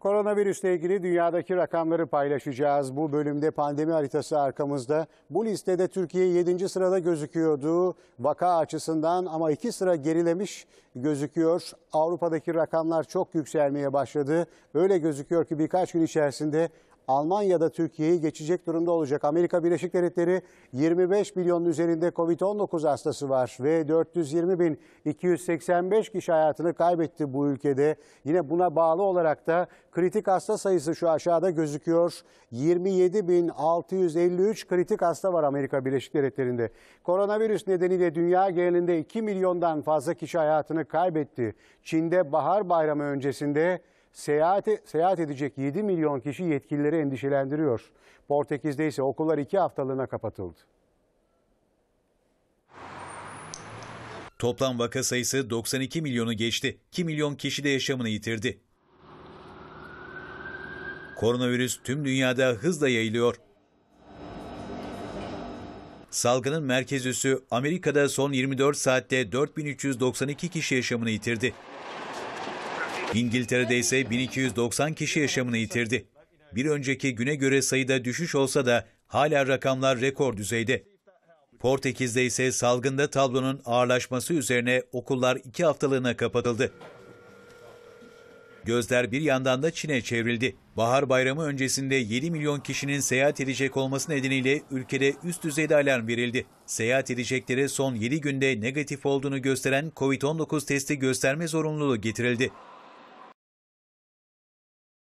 Koronavirüsle ilgili dünyadaki rakamları paylaşacağız. Bu bölümde pandemi haritası arkamızda. Bu listede Türkiye 7. sırada gözüküyordu vaka açısından ama 2 sıra gerilemiş gözüküyor. Avrupa'daki rakamlar çok yükselmeye başladı. Öyle gözüküyor ki birkaç gün içerisinde Almanya da Türkiye'yi geçecek durumda olacak. Amerika Birleşik Devletleri 25 milyonun üzerinde Covid-19 hastası var ve 420.285 kişi hayatını kaybetti bu ülkede. Yine buna bağlı olarak da kritik hasta sayısı şu aşağıda gözüküyor. 27.653 kritik hasta var Amerika Birleşik Devletleri'nde. Koronavirüs nedeniyle dünya genelinde 2 milyondan fazla kişi hayatını kaybetti. Çin'de bahar bayramı öncesinde Seyahat, seyahat edecek 7 milyon kişi yetkilileri endişelendiriyor. Portekiz'de ise okullar 2 haftalığına kapatıldı. Toplam vaka sayısı 92 milyonu geçti. 2 milyon kişi de yaşamını yitirdi. Koronavirüs tüm dünyada hızla yayılıyor. Salgının merkez üssü Amerika'da son 24 saatte 4392 kişi yaşamını yitirdi. İngiltere'de ise 1290 kişi yaşamını yitirdi. Bir önceki güne göre sayıda düşüş olsa da hala rakamlar rekor düzeyde. Portekiz'de ise salgında tablonun ağırlaşması üzerine okullar iki haftalığına kapatıldı. Gözler bir yandan da Çin'e çevrildi. Bahar bayramı öncesinde 7 milyon kişinin seyahat edecek olması nedeniyle ülkede üst düzeyde alarm verildi. Seyahat edeceklere son 7 günde negatif olduğunu gösteren COVID-19 testi gösterme zorunluluğu getirildi.